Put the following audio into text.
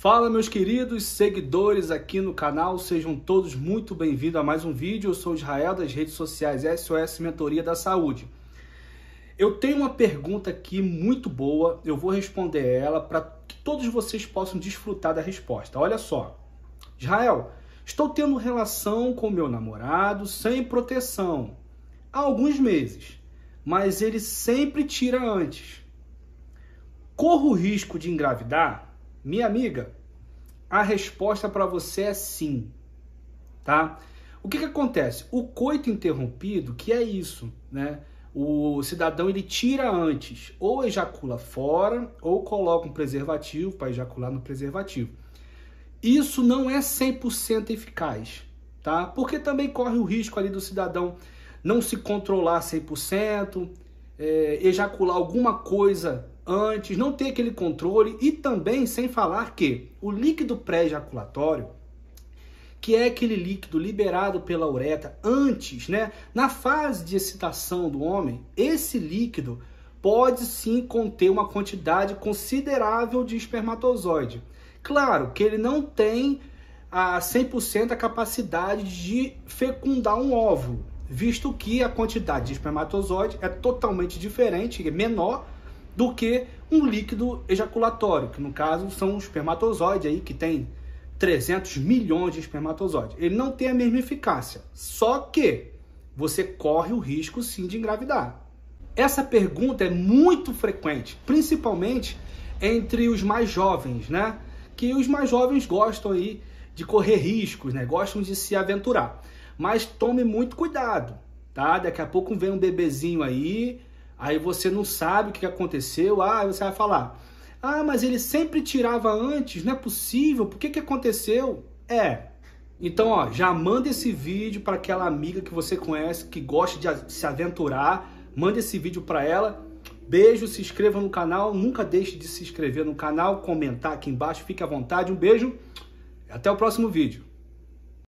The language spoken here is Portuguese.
Fala meus queridos seguidores aqui no canal, sejam todos muito bem-vindos a mais um vídeo. Eu sou Israel das redes sociais SOS Mentoria da Saúde. Eu tenho uma pergunta aqui muito boa, eu vou responder ela para que todos vocês possam desfrutar da resposta. Olha só, Israel, estou tendo relação com meu namorado sem proteção há alguns meses, mas ele sempre tira antes. Corro o risco de engravidar? Minha amiga, a resposta para você é sim, tá? O que, que acontece? O coito interrompido, que é isso, né? O cidadão ele tira antes, ou ejacula fora, ou coloca um preservativo para ejacular no preservativo. Isso não é 100% eficaz, tá? Porque também corre o risco ali do cidadão não se controlar 100%, é, eh, ejacular alguma coisa antes, não ter aquele controle e também sem falar que o líquido pré-ejaculatório que é aquele líquido liberado pela uretra antes, né? Na fase de excitação do homem, esse líquido pode sim conter uma quantidade considerável de espermatozoide. Claro que ele não tem a 100% a capacidade de fecundar um óvulo, visto que a quantidade de espermatozoide é totalmente diferente, é menor do que um líquido ejaculatório, que no caso são os espermatozoide aí que tem 300 milhões de espermatozoides. Ele não tem a mesma eficácia, só que você corre o risco sim de engravidar. Essa pergunta é muito frequente, principalmente entre os mais jovens, né? Que os mais jovens gostam aí de correr riscos, né? Gostam de se aventurar. Mas tome muito cuidado, tá? Daqui a pouco vem um bebezinho aí Aí você não sabe o que aconteceu, ah, você vai falar: "Ah, mas ele sempre tirava antes, não é possível. Por que que aconteceu?" É. Então, ó, já manda esse vídeo para aquela amiga que você conhece que gosta de se aventurar, manda esse vídeo para ela. Beijo, se inscreva no canal, nunca deixe de se inscrever no canal, comentar aqui embaixo, fique à vontade. Um beijo. Até o próximo vídeo.